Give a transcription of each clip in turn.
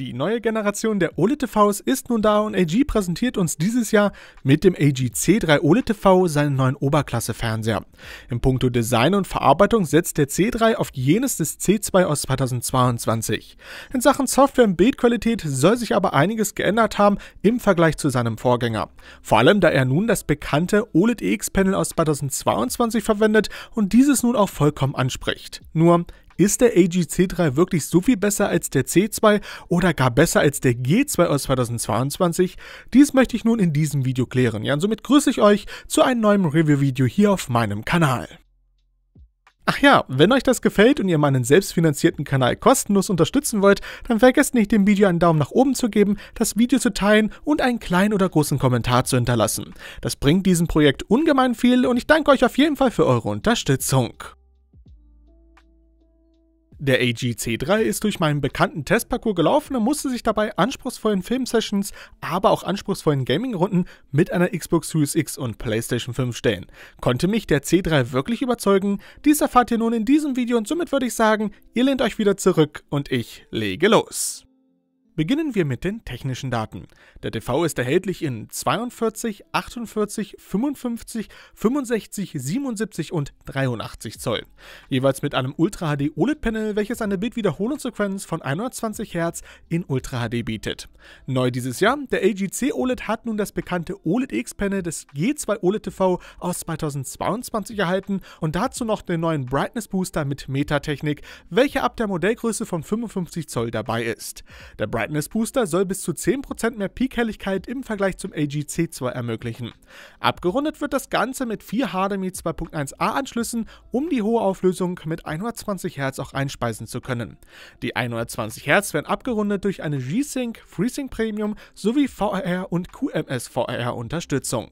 Die neue Generation der OLED-TVs ist nun da und LG präsentiert uns dieses Jahr mit dem LG C3 OLED-TV seinen neuen Oberklasse-Fernseher. Im puncto Design und Verarbeitung setzt der C3 auf jenes des C2 aus 2022. In Sachen Software und Bildqualität soll sich aber einiges geändert haben im Vergleich zu seinem Vorgänger. Vor allem, da er nun das bekannte OLED-EX-Panel aus 2022 verwendet und dieses nun auch vollkommen anspricht. Nur, ist der AG c 3 wirklich so viel besser als der C2 oder gar besser als der G2 aus 2022? Dies möchte ich nun in diesem Video klären. Ja, und somit grüße ich euch zu einem neuen Review-Video hier auf meinem Kanal. Ach ja, wenn euch das gefällt und ihr meinen selbstfinanzierten Kanal kostenlos unterstützen wollt, dann vergesst nicht, dem Video einen Daumen nach oben zu geben, das Video zu teilen und einen kleinen oder großen Kommentar zu hinterlassen. Das bringt diesem Projekt ungemein viel und ich danke euch auf jeden Fall für eure Unterstützung. Der AG c 3 ist durch meinen bekannten Testparcours gelaufen und musste sich dabei anspruchsvollen Filmsessions, aber auch anspruchsvollen Gaming-Runden mit einer Xbox Series X und PlayStation 5 stellen. Konnte mich der C3 wirklich überzeugen? Dies erfahrt ihr nun in diesem Video und somit würde ich sagen, ihr lehnt euch wieder zurück und ich lege los. Beginnen wir mit den technischen Daten. Der TV ist erhältlich in 42, 48, 55, 65, 77 und 83 Zoll. Jeweils mit einem Ultra HD OLED-Panel, welches eine Bildwiederholungssequenz von 120 Hz in Ultra HD bietet. Neu dieses Jahr, der AGC OLED hat nun das bekannte OLED X-Panel des G2 OLED TV aus 2022 erhalten und dazu noch den neuen Brightness Booster mit Metatechnik, welcher ab der Modellgröße von 55 Zoll dabei ist. Der Brightness Brightness Booster soll bis zu 10% mehr Peak-Helligkeit im Vergleich zum AGC2 ermöglichen. Abgerundet wird das Ganze mit vier HDMI 2.1a-Anschlüssen, um die hohe Auflösung mit 120 Hz auch einspeisen zu können. Die 120 Hz werden abgerundet durch eine G-Sync, FreeSync Premium sowie VRR und QMS VRR Unterstützung.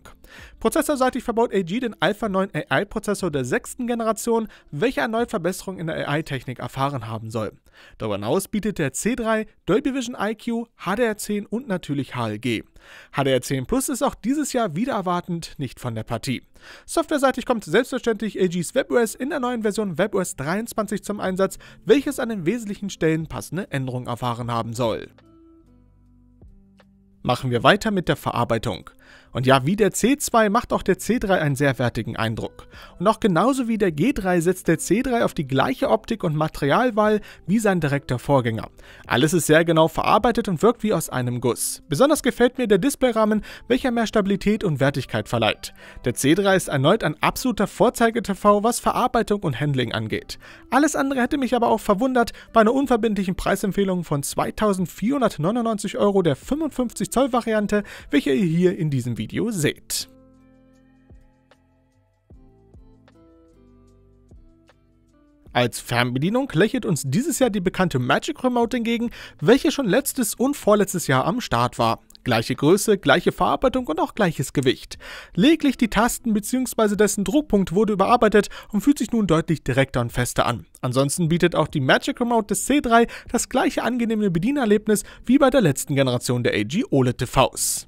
Prozessorseitig verbaut AG den Alpha 9 AI-Prozessor der sechsten Generation, welcher erneut Verbesserungen in der AI-Technik erfahren haben soll. Darüber hinaus bietet der C3 Dolby Vision IQ, HDR10 und natürlich HLG. HDR10 Plus ist auch dieses Jahr wieder erwartend nicht von der Partie. Softwareseitig kommt selbstverständlich AGs WebOS in der neuen Version WebOS 23 zum Einsatz, welches an den wesentlichen Stellen passende Änderungen erfahren haben soll. Machen wir weiter mit der Verarbeitung. Und ja, wie der C2 macht auch der C3 einen sehr wertigen Eindruck. Und auch genauso wie der G3 setzt der C3 auf die gleiche Optik und Materialwahl wie sein direkter Vorgänger. Alles ist sehr genau verarbeitet und wirkt wie aus einem Guss. Besonders gefällt mir der Displayrahmen, welcher mehr Stabilität und Wertigkeit verleiht. Der C3 ist erneut ein absoluter Vorzeigetv, was Verarbeitung und Handling angeht. Alles andere hätte mich aber auch verwundert bei einer unverbindlichen Preisempfehlung von 2499 Euro der 55 Zoll Variante, welche ihr hier in die diesem Video seht. Als Fernbedienung lächelt uns dieses Jahr die bekannte Magic Remote entgegen, welche schon letztes und vorletztes Jahr am Start war. Gleiche Größe, gleiche Verarbeitung und auch gleiches Gewicht. Lediglich die Tasten bzw. dessen Druckpunkt wurde überarbeitet und fühlt sich nun deutlich direkter und fester an. Ansonsten bietet auch die Magic Remote des C3 das gleiche angenehme Bedienerlebnis wie bei der letzten Generation der AG OLED TVs.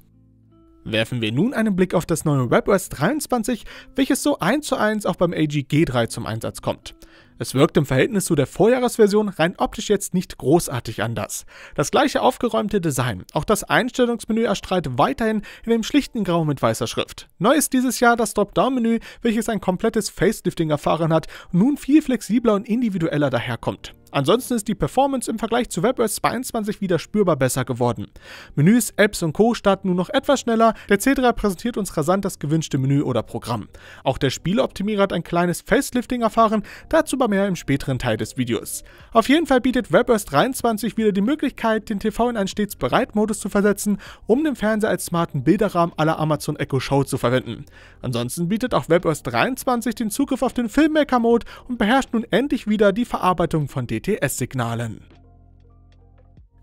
Werfen wir nun einen Blick auf das neue WebOS 23, welches so 1 zu 1 auch beim g 3 zum Einsatz kommt. Es wirkt im Verhältnis zu der Vorjahresversion rein optisch jetzt nicht großartig anders. Das gleiche aufgeräumte Design, auch das Einstellungsmenü erstrahlt weiterhin in dem schlichten Grau mit weißer Schrift. Neu ist dieses Jahr das Dropdown-Menü, welches ein komplettes Facelifting erfahren hat und nun viel flexibler und individueller daherkommt. Ansonsten ist die Performance im Vergleich zu WebOS 22 wieder spürbar besser geworden. Menüs, Apps und Co. starten nun noch etwas schneller, der C3 präsentiert uns rasant das gewünschte Menü oder Programm. Auch der Spieleoptimierer hat ein kleines Facelifting erfahren, dazu aber mehr im späteren Teil des Videos. Auf jeden Fall bietet WebOS 23 wieder die Möglichkeit, den TV in einen stets Bereitmodus zu versetzen, um den Fernseher als smarten Bilderrahmen aller Amazon Echo Show zu verwenden. Ansonsten bietet auch WebOS 23 den Zugriff auf den Filmmaker-Mode und beherrscht nun endlich wieder die Verarbeitung von DVDs. GPS-Signalen.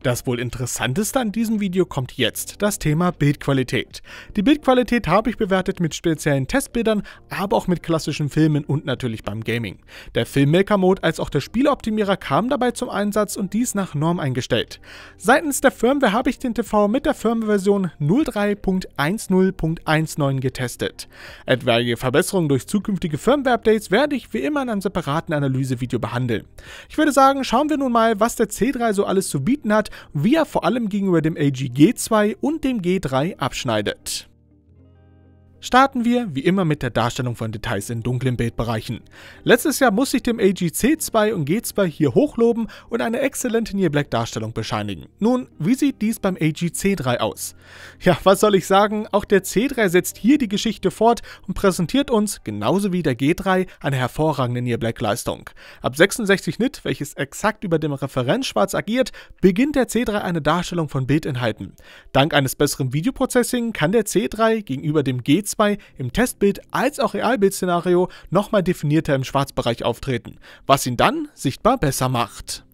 Das wohl interessanteste an diesem Video kommt jetzt, das Thema Bildqualität. Die Bildqualität habe ich bewertet mit speziellen Testbildern, aber auch mit klassischen Filmen und natürlich beim Gaming. Der Filmmaker-Mode als auch der Spieloptimierer kamen dabei zum Einsatz und dies nach Norm eingestellt. Seitens der Firmware habe ich den TV mit der Firmware-Version 03.10.19 getestet. Etwaige Verbesserungen durch zukünftige Firmware-Updates werde ich wie immer in einem separaten Analysevideo behandeln. Ich würde sagen, schauen wir nun mal, was der C3 so alles zu bieten hat, wie er vor allem gegenüber dem LG G2 und dem G3 abschneidet. Starten wir wie immer mit der Darstellung von Details in dunklen Bildbereichen. Letztes Jahr musste ich dem AG C2 und G2 hier hochloben und eine exzellente Near Black Darstellung bescheinigen. Nun, wie sieht dies beim AG C3 aus? Ja, was soll ich sagen, auch der C3 setzt hier die Geschichte fort und präsentiert uns, genauso wie der G3, eine hervorragende Near Black Leistung. Ab 66 Nit, welches exakt über dem Referenzschwarz agiert, beginnt der C3 eine Darstellung von Bildinhalten. Dank eines besseren Videoprocessing kann der C3 gegenüber dem G2 2 im Testbild als auch Realbildszenario nochmal definierter im Schwarzbereich auftreten, was ihn dann sichtbar besser macht.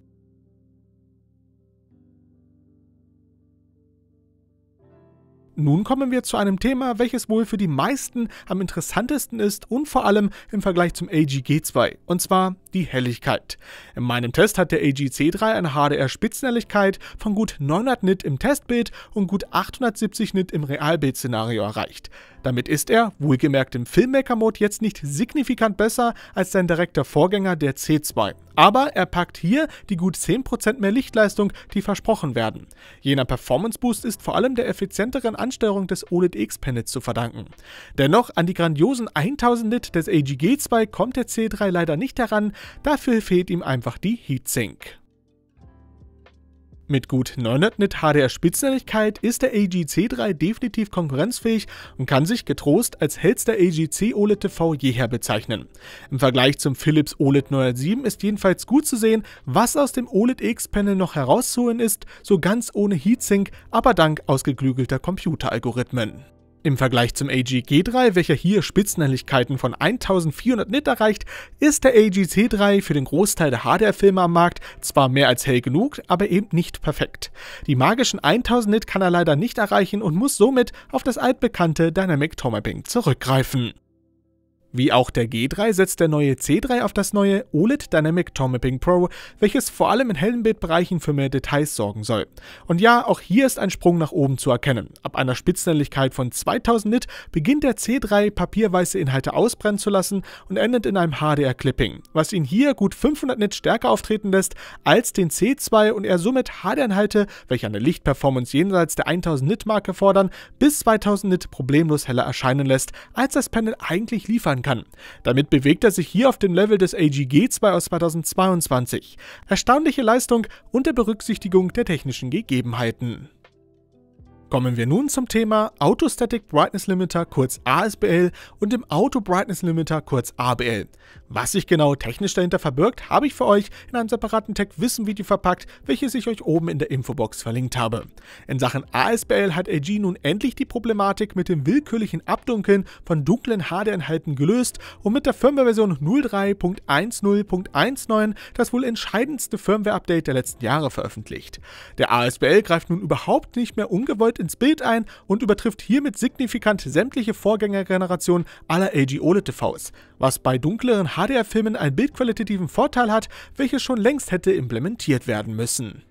Nun kommen wir zu einem Thema, welches wohl für die meisten am interessantesten ist und vor allem im Vergleich zum AG-G2, und zwar die Helligkeit. In meinem Test hat der AG-C3 eine HDR-Spitzenhelligkeit von gut 900 nit im Testbild und gut 870 nit im Realbild-Szenario erreicht. Damit ist er, wohlgemerkt im Filmmaker-Mode, jetzt nicht signifikant besser als sein direkter Vorgänger, der C2. Aber er packt hier die gut 10% mehr Lichtleistung, die versprochen werden. Jener Performance Boost ist vor allem der effizienteren Ansteuerung des OLED X-Panels zu verdanken. Dennoch an die grandiosen 1000 Nit des AGG2 kommt der C3 leider nicht heran, dafür fehlt ihm einfach die Heatsink. Mit gut 900 Nit HDR-Spitzenhelligkeit ist der AGC3 definitiv konkurrenzfähig und kann sich getrost als hellster AGC OLED TV jeher bezeichnen. Im Vergleich zum Philips OLED 907 ist jedenfalls gut zu sehen, was aus dem OLED X-Panel noch herauszuholen ist, so ganz ohne Heatsink, aber dank ausgeklügelter Computeralgorithmen. Im Vergleich zum AG-G3, welcher hier Spitzenhelligkeiten von 1400 nit erreicht, ist der AG-C3 für den Großteil der HDR-Filme am Markt zwar mehr als hell genug, aber eben nicht perfekt. Die magischen 1000 nit kann er leider nicht erreichen und muss somit auf das altbekannte Dynamic Tomapping zurückgreifen. Wie auch der G3 setzt der neue C3 auf das neue OLED Dynamic Tom Mapping Pro, welches vor allem in hellen Bildbereichen für mehr Details sorgen soll. Und ja, auch hier ist ein Sprung nach oben zu erkennen. Ab einer Spitzenhelligkeit von 2000 Nit beginnt der C3 papierweiße Inhalte ausbrennen zu lassen und endet in einem HDR-Clipping, was ihn hier gut 500 Nit stärker auftreten lässt als den C2 und er somit HDR-Inhalte, welche eine Lichtperformance jenseits der 1000 Nit-Marke fordern, bis 2000 Nit problemlos heller erscheinen lässt, als das Panel eigentlich liefern kann. Damit bewegt er sich hier auf dem Level des AGG 2 aus 2022. Erstaunliche Leistung unter Berücksichtigung der technischen Gegebenheiten. Kommen wir nun zum Thema Autostatic Brightness Limiter, kurz ASBL, und dem Auto Brightness Limiter, kurz ABL. Was sich genau technisch dahinter verbirgt, habe ich für euch in einem separaten Tech-Wissen-Video verpackt, welches ich euch oben in der Infobox verlinkt habe. In Sachen ASBL hat LG nun endlich die Problematik mit dem willkürlichen Abdunkeln von dunklen HD-Inhalten gelöst und mit der Firmware-Version 03.10.19 das wohl entscheidendste Firmware-Update der letzten Jahre veröffentlicht. Der ASBL greift nun überhaupt nicht mehr ungewollt ins Bild ein und übertrifft hiermit signifikant sämtliche Vorgängergenerationen aller LG OLED-TVs, was bei dunkleren HDR-Filmen einen bildqualitativen Vorteil hat, welches schon längst hätte implementiert werden müssen.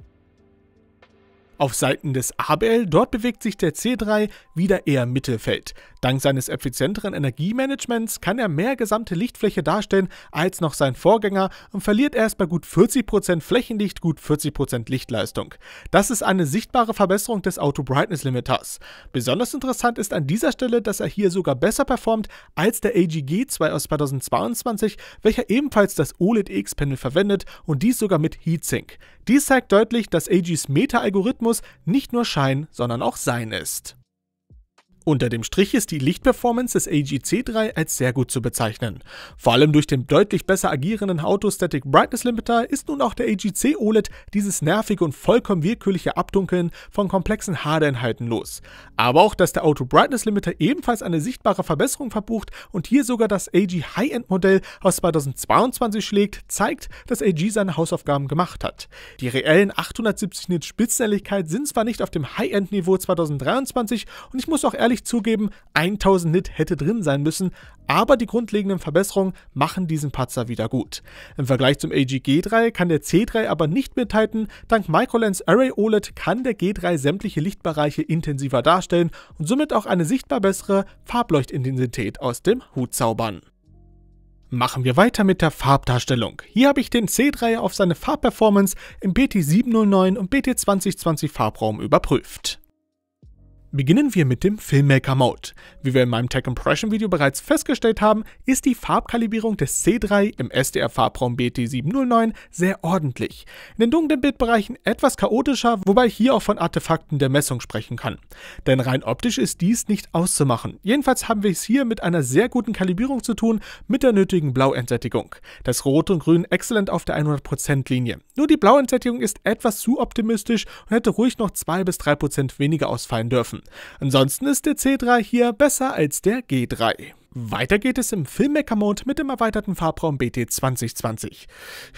Auf Seiten des ABL, dort bewegt sich der C3 wieder eher Mittelfeld. Dank seines effizienteren Energiemanagements kann er mehr gesamte Lichtfläche darstellen als noch sein Vorgänger und verliert erst bei gut 40% Flächenlicht gut 40% Lichtleistung. Das ist eine sichtbare Verbesserung des Auto-Brightness-Limiters. Besonders interessant ist an dieser Stelle, dass er hier sogar besser performt als der AGG 2 aus 2022, welcher ebenfalls das OLED-X-Panel verwendet und dies sogar mit Heatsink. Dies zeigt deutlich, dass AGs Meta-Algorithmus nicht nur Schein, sondern auch Sein ist. Unter dem Strich ist die Lichtperformance des AGC3 als sehr gut zu bezeichnen. Vor allem durch den deutlich besser agierenden Auto Static Brightness Limiter ist nun auch der AGC OLED dieses nervige und vollkommen willkürliche Abdunkeln von komplexen HD-Inhalten los. Aber auch, dass der Auto Brightness Limiter ebenfalls eine sichtbare Verbesserung verbucht und hier sogar das AG High-End Modell aus 2022 schlägt, zeigt, dass AG seine Hausaufgaben gemacht hat. Die reellen 870 Nits Spitzenhelligkeit sind zwar nicht auf dem High-End Niveau 2023 und ich muss auch ehrlich ehrlich zugeben, 1000 Nit hätte drin sein müssen, aber die grundlegenden Verbesserungen machen diesen Patzer wieder gut. Im Vergleich zum AG-G3 kann der C3 aber nicht mithalten, dank Microlens Array OLED kann der G3 sämtliche Lichtbereiche intensiver darstellen und somit auch eine sichtbar bessere Farbleuchtintensität aus dem Hut zaubern. Machen wir weiter mit der Farbdarstellung. Hier habe ich den C3 auf seine Farbperformance im BT709 und BT2020 Farbraum überprüft. Beginnen wir mit dem Filmmaker Mode. Wie wir in meinem Tech Impression Video bereits festgestellt haben, ist die Farbkalibrierung des C3 im SDR Farbraum BT709 sehr ordentlich. In den dunklen Bildbereichen etwas chaotischer, wobei ich hier auch von Artefakten der Messung sprechen kann. Denn rein optisch ist dies nicht auszumachen. Jedenfalls haben wir es hier mit einer sehr guten Kalibrierung zu tun, mit der nötigen Blauentsättigung. Das Rot und Grün exzellent auf der 100% Linie. Nur die Blauentsättigung ist etwas zu optimistisch und hätte ruhig noch 2 3% weniger ausfallen dürfen. Ansonsten ist der C3 hier besser als der G3. Weiter geht es im Filmmaker-Mode mit dem erweiterten Farbraum BT 2020.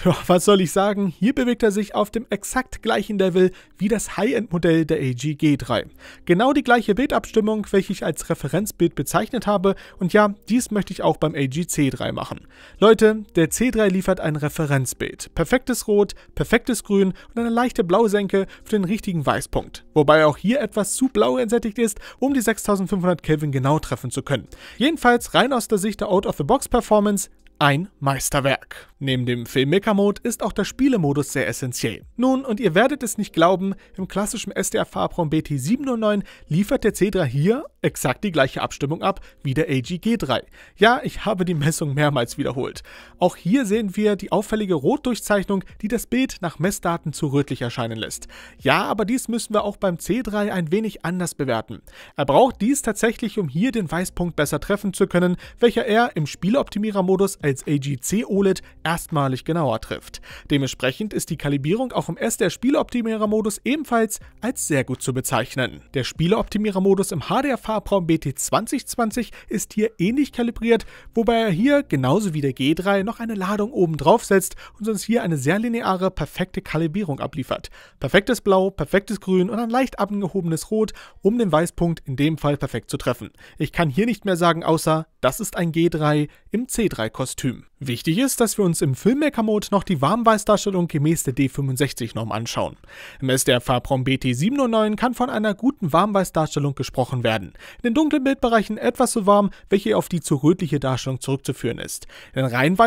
Ja, was soll ich sagen, hier bewegt er sich auf dem exakt gleichen Level wie das High-End-Modell der AG G3. Genau die gleiche Bildabstimmung, welche ich als Referenzbild bezeichnet habe und ja, dies möchte ich auch beim AG C3 machen. Leute, der C3 liefert ein Referenzbild. Perfektes Rot, perfektes Grün und eine leichte Blausenke für den richtigen Weißpunkt. Wobei auch hier etwas zu blau entsättigt ist, um die 6500 Kelvin genau treffen zu können. Jedenfalls als rein aus der Sicht der Out-of-the-Box-Performance ein Meisterwerk. Neben dem Filmmaker-Mode ist auch der Spielemodus sehr essentiell. Nun, und ihr werdet es nicht glauben, im klassischen SDR-Farbraum BT709 liefert der C3 hier exakt die gleiche Abstimmung ab wie der AG g 3 Ja, ich habe die Messung mehrmals wiederholt. Auch hier sehen wir die auffällige Rotdurchzeichnung, die das Bild nach Messdaten zu rötlich erscheinen lässt. Ja, aber dies müssen wir auch beim C3 ein wenig anders bewerten. Er braucht dies tatsächlich, um hier den Weißpunkt besser treffen zu können, welcher er im Spieloptimierer-Modus als AGC OLED erstmalig genauer trifft. Dementsprechend ist die Kalibrierung auch im S der Spieleoptimierer-Modus ebenfalls als sehr gut zu bezeichnen. Der Spieleoptimierer-Modus im HDR-Farbraum BT 2020 ist hier ähnlich kalibriert, wobei er hier genauso wie der G3 noch eine Ladung oben drauf setzt und uns hier eine sehr lineare, perfekte Kalibrierung abliefert. Perfektes Blau, perfektes Grün und ein leicht abgehobenes Rot, um den Weißpunkt in dem Fall perfekt zu treffen. Ich kann hier nicht mehr sagen, außer das ist ein G3 im C3-Kostüm. Kostüm. Wichtig ist, dass wir uns im Filmmaker-Mode noch die Warmweißdarstellung gemäß der D65-Norm anschauen. Im SDR-Farbraum BT709 kann von einer guten Warmweißdarstellung gesprochen werden, in den dunklen Bildbereichen etwas so warm, welche auf die zu rötliche Darstellung zurückzuführen ist. In den rein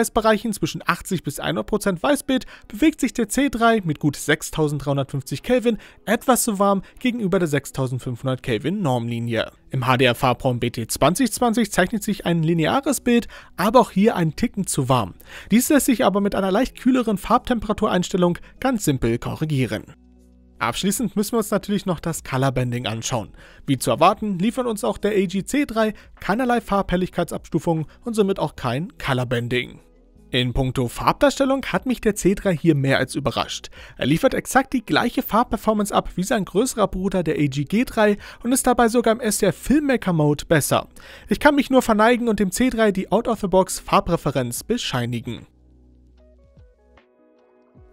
zwischen 80 bis 100% Weißbild bewegt sich der C3 mit gut 6350 Kelvin etwas so warm gegenüber der 6500 Kelvin Normlinie. Im hdr Farbraum BT 2020 zeichnet sich ein lineares Bild, aber auch hier ein Ticken zu warm. Dies lässt sich aber mit einer leicht kühleren Farbtemperatureinstellung ganz simpel korrigieren. Abschließend müssen wir uns natürlich noch das Color Colorbending anschauen. Wie zu erwarten, liefert uns auch der AGC3 keinerlei Farbhelligkeitsabstufungen und somit auch kein Color Colorbending. In puncto Farbdarstellung hat mich der C3 hier mehr als überrascht. Er liefert exakt die gleiche Farbperformance ab wie sein größerer Bruder der AG G3 und ist dabei sogar im SDR Filmmaker Mode besser. Ich kann mich nur verneigen und dem C3 die Out-of-the-Box Farbreferenz bescheinigen.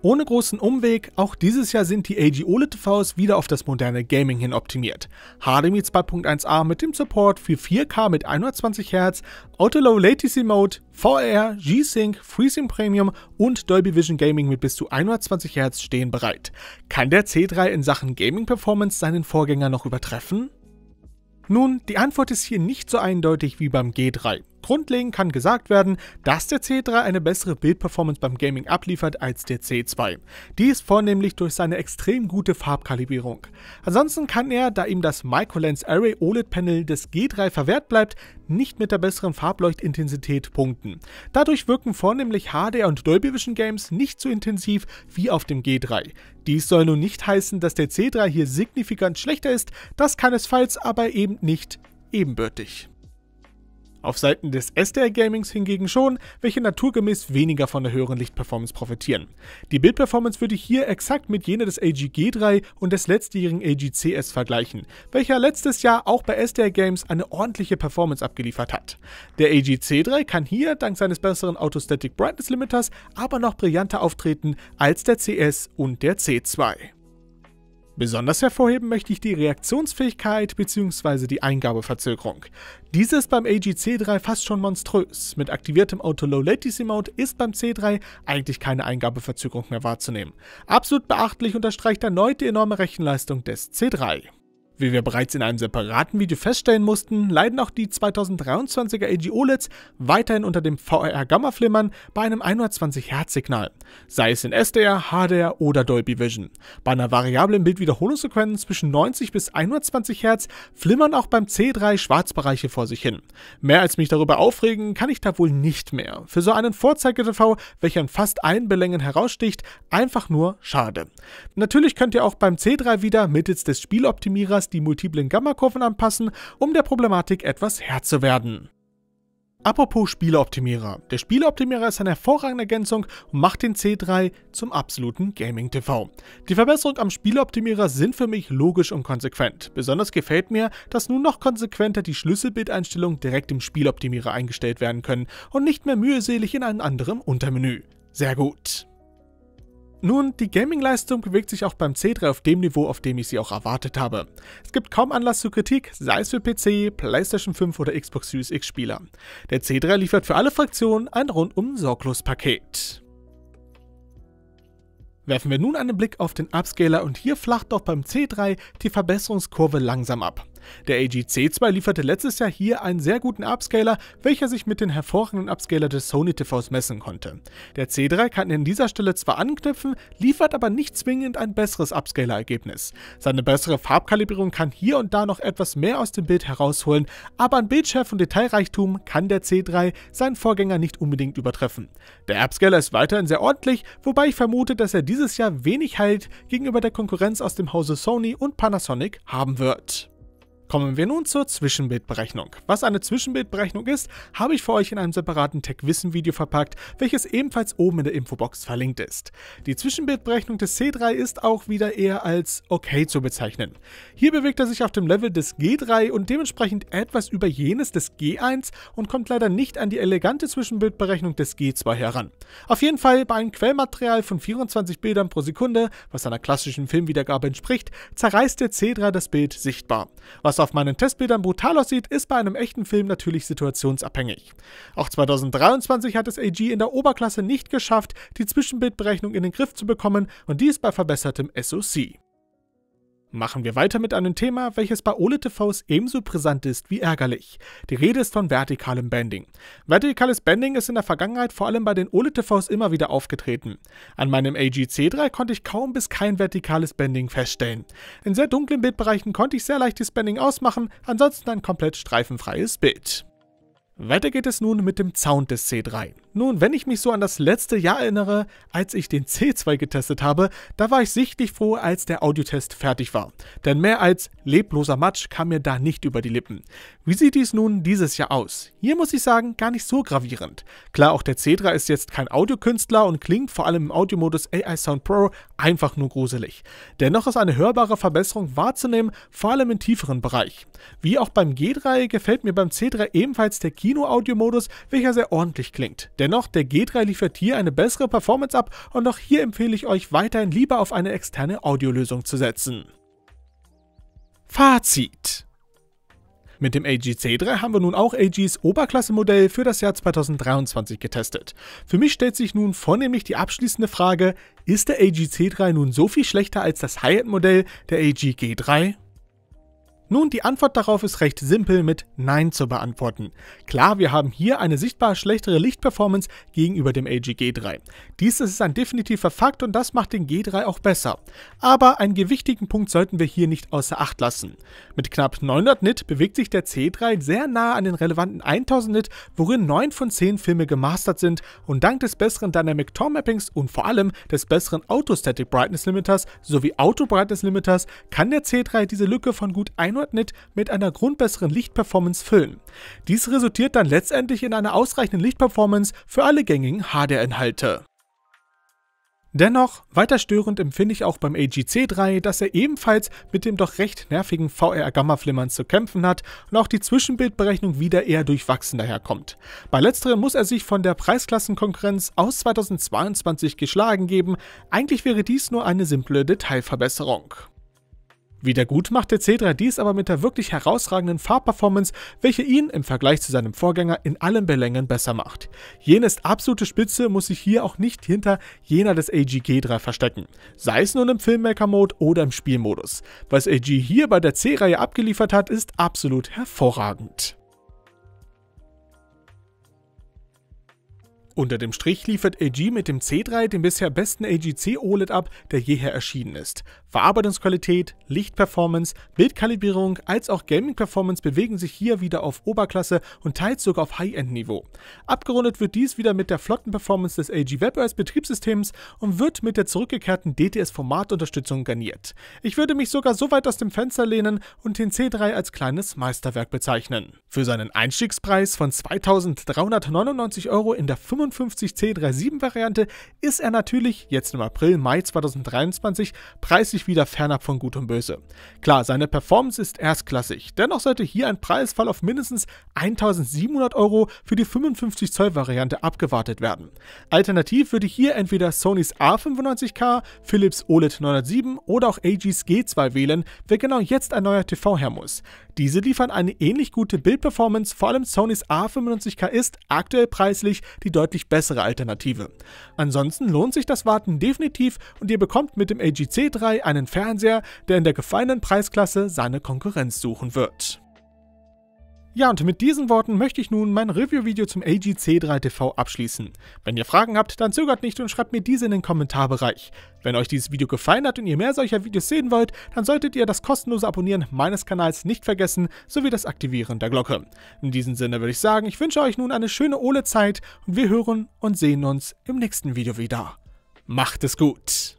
Ohne großen Umweg, auch dieses Jahr sind die AG OLED-TVs wieder auf das moderne Gaming hin optimiert. HDMI 2.1a mit dem Support für 4K mit 120 Hz, Auto-Low Latency Mode, VR, G-Sync, FreeSync Premium und Dolby Vision Gaming mit bis zu 120 Hz stehen bereit. Kann der C3 in Sachen Gaming-Performance seinen Vorgänger noch übertreffen? Nun, die Antwort ist hier nicht so eindeutig wie beim G3. Grundlegend kann gesagt werden, dass der C3 eine bessere Bildperformance beim Gaming abliefert als der C2. Dies vornehmlich durch seine extrem gute Farbkalibrierung. Ansonsten kann er, da ihm das Microlens Array OLED Panel des G3 verwehrt bleibt, nicht mit der besseren Farbleuchtintensität punkten. Dadurch wirken vornehmlich HDR und Dolby Vision Games nicht so intensiv wie auf dem G3. Dies soll nun nicht heißen, dass der C3 hier signifikant schlechter ist, das keinesfalls aber eben nicht ebenbürtig. Auf Seiten des SDR Gamings hingegen schon, welche naturgemäß weniger von der höheren Lichtperformance profitieren. Die Bildperformance würde ich hier exakt mit jener des AG G3 und des letztjährigen AG CS vergleichen, welcher letztes Jahr auch bei SDR Games eine ordentliche Performance abgeliefert hat. Der AG C3 kann hier dank seines besseren Autostatic Brightness Limiters aber noch brillanter auftreten als der CS und der C2. Besonders hervorheben möchte ich die Reaktionsfähigkeit bzw. die Eingabeverzögerung. Diese ist beim AG C3 fast schon monströs. Mit aktiviertem Auto-Low-Latency-Mode ist beim C3 eigentlich keine Eingabeverzögerung mehr wahrzunehmen. Absolut beachtlich unterstreicht erneut die enorme Rechenleistung des C3. Wie wir bereits in einem separaten Video feststellen mussten, leiden auch die 2023er LG OLEDs weiterhin unter dem vrr gamma flimmern bei einem 120 hertz signal sei es in SDR, HDR oder Dolby Vision. Bei einer variablen Bildwiederholungssequenz zwischen 90 bis 120 Hertz flimmern auch beim C3 Schwarzbereiche vor sich hin. Mehr als mich darüber aufregen kann ich da wohl nicht mehr. Für so einen Vorzeige-TV, welcher in fast allen Belängen heraussticht, einfach nur schade. Natürlich könnt ihr auch beim C3 wieder mittels des Spieloptimierers erst die multiplen Gamma-Kurven anpassen, um der Problematik etwas Herr zu werden. Apropos Spieleoptimierer. Der Spieleoptimierer ist eine hervorragende Ergänzung und macht den C3 zum absoluten Gaming-TV. Die Verbesserungen am Spieleoptimierer sind für mich logisch und konsequent. Besonders gefällt mir, dass nun noch konsequenter die Schlüsselbildeinstellungen direkt im Spieleoptimierer eingestellt werden können und nicht mehr mühselig in einem anderen Untermenü. Sehr gut. Nun, die Gaming-Leistung bewegt sich auch beim C3 auf dem Niveau, auf dem ich sie auch erwartet habe. Es gibt kaum Anlass zur Kritik, sei es für PC, PlayStation 5 oder Xbox Series X-Spieler. Der C3 liefert für alle Fraktionen ein rundum sorglos Paket. Werfen wir nun einen Blick auf den Upscaler und hier flacht auch beim C3 die Verbesserungskurve langsam ab. Der c 2 lieferte letztes Jahr hier einen sehr guten Upscaler, welcher sich mit den hervorragenden Upscaler des Sony TVs messen konnte. Der C3 kann an dieser Stelle zwar anknüpfen, liefert aber nicht zwingend ein besseres Upscaler-Ergebnis. Seine bessere Farbkalibrierung kann hier und da noch etwas mehr aus dem Bild herausholen, aber an Bildschärfe und Detailreichtum kann der C3 seinen Vorgänger nicht unbedingt übertreffen. Der Upscaler ist weiterhin sehr ordentlich, wobei ich vermute, dass er dieses Jahr wenig Halt gegenüber der Konkurrenz aus dem Hause Sony und Panasonic haben wird. Kommen wir nun zur Zwischenbildberechnung. Was eine Zwischenbildberechnung ist, habe ich für euch in einem separaten Tech-Wissen-Video verpackt, welches ebenfalls oben in der Infobox verlinkt ist. Die Zwischenbildberechnung des C3 ist auch wieder eher als okay zu bezeichnen. Hier bewegt er sich auf dem Level des G3 und dementsprechend etwas über jenes des G1 und kommt leider nicht an die elegante Zwischenbildberechnung des G2 heran. Auf jeden Fall bei einem Quellmaterial von 24 Bildern pro Sekunde, was einer klassischen Filmwiedergabe entspricht, zerreißt der C3 das Bild sichtbar. Was was auf meinen Testbildern brutal aussieht, ist bei einem echten Film natürlich situationsabhängig. Auch 2023 hat es AG in der Oberklasse nicht geschafft, die Zwischenbildberechnung in den Griff zu bekommen und dies bei verbessertem SoC. Machen wir weiter mit einem Thema, welches bei OLED TVs ebenso brisant ist wie ärgerlich. Die Rede ist von vertikalem Bending. Vertikales Bending ist in der Vergangenheit vor allem bei den OLED TVs immer wieder aufgetreten. An meinem AG c 3 konnte ich kaum bis kein vertikales Bending feststellen. In sehr dunklen Bildbereichen konnte ich sehr leichtes Bending ausmachen, ansonsten ein komplett streifenfreies Bild. Weiter geht es nun mit dem Sound des C3. Nun, wenn ich mich so an das letzte Jahr erinnere, als ich den C2 getestet habe, da war ich sichtlich froh, als der Audiotest fertig war. Denn mehr als lebloser Matsch kam mir da nicht über die Lippen. Wie sieht dies nun dieses Jahr aus? Hier muss ich sagen, gar nicht so gravierend. Klar, auch der C3 ist jetzt kein Audiokünstler und klingt vor allem im Audiomodus AI Sound Pro einfach nur gruselig. Dennoch ist eine hörbare Verbesserung wahrzunehmen, vor allem im tieferen Bereich. Wie auch beim G3 gefällt mir beim C3 ebenfalls der Key Kino-Audio-Modus, welcher sehr ordentlich klingt. Dennoch, der G3 liefert hier eine bessere Performance ab und auch hier empfehle ich euch weiterhin lieber auf eine externe Audiolösung zu setzen. Fazit mit dem AG C3 haben wir nun auch AGs Oberklasse-Modell für das Jahr 2023 getestet. Für mich stellt sich nun vornehmlich die abschließende Frage, ist der AG C3 nun so viel schlechter als das Hyatt-Modell der AG G3? Nun, die Antwort darauf ist recht simpel mit Nein zu beantworten. Klar, wir haben hier eine sichtbar schlechtere Lichtperformance gegenüber dem AG G3. Dies ist ein definitiver Fakt und das macht den G3 auch besser. Aber einen gewichtigen Punkt sollten wir hier nicht außer Acht lassen. Mit knapp 900 Nit bewegt sich der C3 sehr nahe an den relevanten 1000 Nit, worin 9 von 10 Filme gemastert sind und dank des besseren Dynamic Tone Mappings und vor allem des besseren Auto Static Brightness Limiters sowie Auto Brightness Limiters kann der C3 diese Lücke von gut 1 Januar nit mit einer grundbesseren Lichtperformance füllen. Dies resultiert dann letztendlich in einer ausreichenden Lichtperformance für alle gängigen HDR-Inhalte. Dennoch, weiter störend empfinde ich auch beim AGC3, dass er ebenfalls mit dem doch recht nervigen VR-Gamma-Flimmern zu kämpfen hat und auch die Zwischenbildberechnung wieder eher durchwachsen daherkommt. Bei letzterem muss er sich von der Preisklassenkonkurrenz aus 2022 geschlagen geben, eigentlich wäre dies nur eine simple Detailverbesserung. Wiedergutmacht der C3 dies aber mit der wirklich herausragenden Fahrperformance, welche ihn im Vergleich zu seinem Vorgänger in allen Belängen besser macht. Jenes absolute Spitze muss sich hier auch nicht hinter jener des AG G3 verstecken, sei es nun im Filmmaker-Mode oder im Spielmodus. Was AG hier bei der C-Reihe abgeliefert hat, ist absolut hervorragend. Unter dem Strich liefert AG mit dem C3 den bisher besten AGC OLED ab, der jeher erschienen ist. Verarbeitungsqualität, Lichtperformance, Bildkalibrierung als auch Gaming-Performance bewegen sich hier wieder auf Oberklasse und teils sogar auf High-End-Niveau. Abgerundet wird dies wieder mit der flotten Performance des AG WebOS Betriebssystems und wird mit der zurückgekehrten DTS-Formatunterstützung garniert. Ich würde mich sogar so weit aus dem Fenster lehnen und den C3 als kleines Meisterwerk bezeichnen. Für seinen Einstiegspreis von 2399 Euro in der 57C37-Variante ist er natürlich jetzt im April, Mai 2023 preislich wieder fernab von Gut und Böse. Klar, seine Performance ist erstklassig, dennoch sollte hier ein Preisfall auf mindestens 1700 Euro für die 55 Zoll Variante abgewartet werden. Alternativ würde hier entweder Sonys A95K, Philips OLED 907 oder auch AGs G2 wählen, wer genau jetzt ein neuer TV her muss. Diese liefern eine ähnlich gute Bildperformance, vor allem Sonys A95K ist aktuell preislich die deutlich deutlich bessere Alternative. Ansonsten lohnt sich das Warten definitiv und ihr bekommt mit dem AGC 3 einen Fernseher, der in der gefallenen Preisklasse seine Konkurrenz suchen wird. Ja, und mit diesen Worten möchte ich nun mein Review-Video zum AGC3TV abschließen. Wenn ihr Fragen habt, dann zögert nicht und schreibt mir diese in den Kommentarbereich. Wenn euch dieses Video gefallen hat und ihr mehr solcher Videos sehen wollt, dann solltet ihr das kostenlose Abonnieren meines Kanals nicht vergessen, sowie das Aktivieren der Glocke. In diesem Sinne würde ich sagen, ich wünsche euch nun eine schöne Ole-Zeit und wir hören und sehen uns im nächsten Video wieder. Macht es gut!